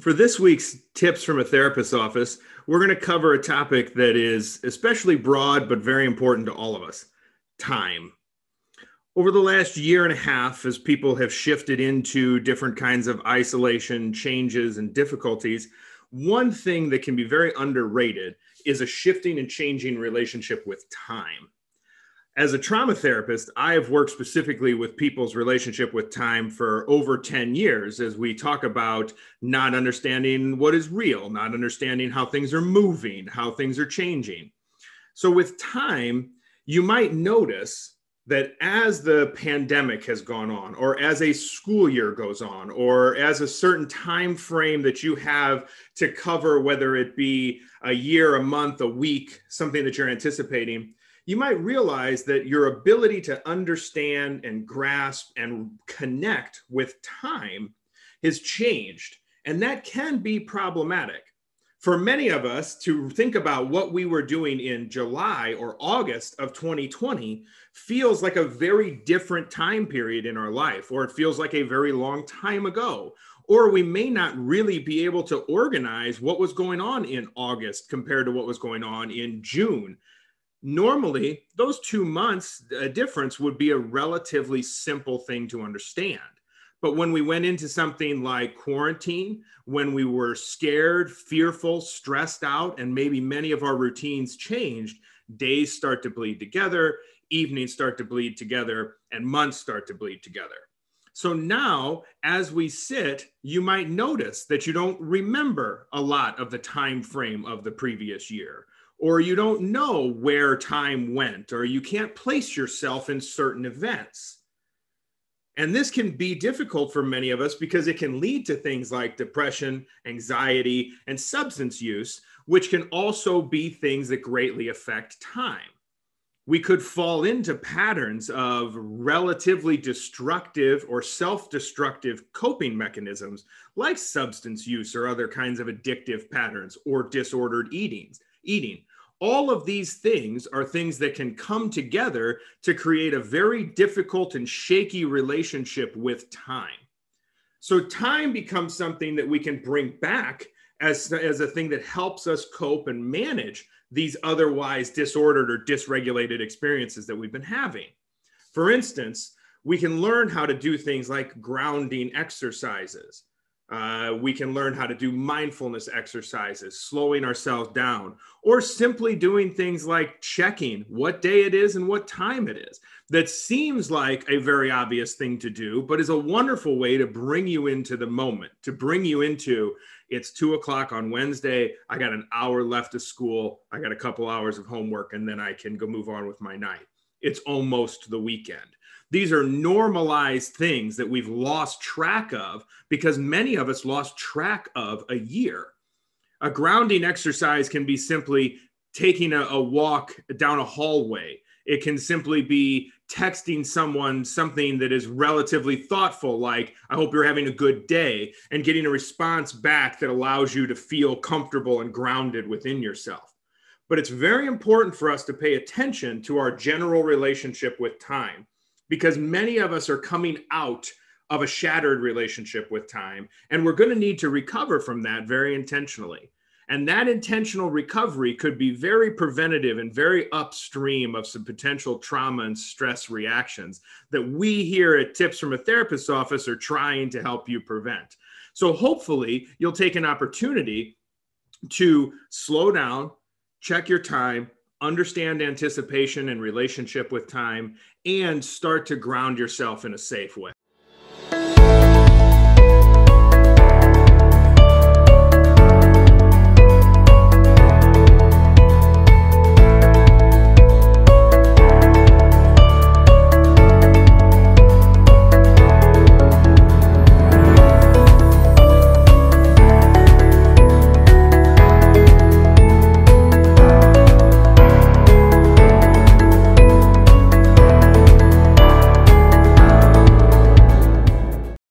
for this week's tips from a therapist's office, we're going to cover a topic that is especially broad but very important to all of us time. Over the last year and a half, as people have shifted into different kinds of isolation, changes, and difficulties, one thing that can be very underrated is a shifting and changing relationship with time as a trauma therapist, I have worked specifically with people's relationship with time for over 10 years as we talk about not understanding what is real, not understanding how things are moving, how things are changing. So, with time, you might notice that as the pandemic has gone on or as a school year goes on or as a certain time frame that you have to cover whether it be a year a month a week something that you're anticipating you might realize that your ability to understand and grasp and connect with time has changed. And that can be problematic. For many of us to think about what we were doing in July or August of 2020 feels like a very different time period in our life, or it feels like a very long time ago, or we may not really be able to organize what was going on in August compared to what was going on in June normally those two months a difference would be a relatively simple thing to understand but when we went into something like quarantine when we were scared fearful stressed out and maybe many of our routines changed days start to bleed together evenings start to bleed together and months start to bleed together so now, as we sit, you might notice that you don't remember a lot of the time frame of the previous year or you don't know where time went, or you can't place yourself in certain events. And this can be difficult for many of us because it can lead to things like depression, anxiety, and substance use, which can also be things that greatly affect time. We could fall into patterns of relatively destructive or self destructive coping mechanisms like substance use or other kinds of addictive patterns or disordered eatings, eating all of these things are things that can come together to create a very difficult and shaky relationship with time. So time becomes something that we can bring back as, as a thing that helps us cope and manage these otherwise disordered or dysregulated experiences that we've been having. For instance, we can learn how to do things like grounding exercises. Uh, we can learn how to do mindfulness exercises, slowing ourselves down, or simply doing things like checking what day it is and what time it is. That seems like a very obvious thing to do, but is a wonderful way to bring you into the moment, to bring you into it's two o'clock on Wednesday. I got an hour left of school. I got a couple hours of homework, and then I can go move on with my night it's almost the weekend. These are normalized things that we've lost track of because many of us lost track of a year. A grounding exercise can be simply taking a, a walk down a hallway. It can simply be texting someone something that is relatively thoughtful, like, I hope you're having a good day, and getting a response back that allows you to feel comfortable and grounded within yourself. But it's very important for us to pay attention to our general relationship with time because many of us are coming out of a shattered relationship with time. And we're going to need to recover from that very intentionally. And that intentional recovery could be very preventative and very upstream of some potential trauma and stress reactions that we here at Tips from a Therapist's Office are trying to help you prevent. So hopefully, you'll take an opportunity to slow down, check your time, understand anticipation and relationship with time, and start to ground yourself in a safe way.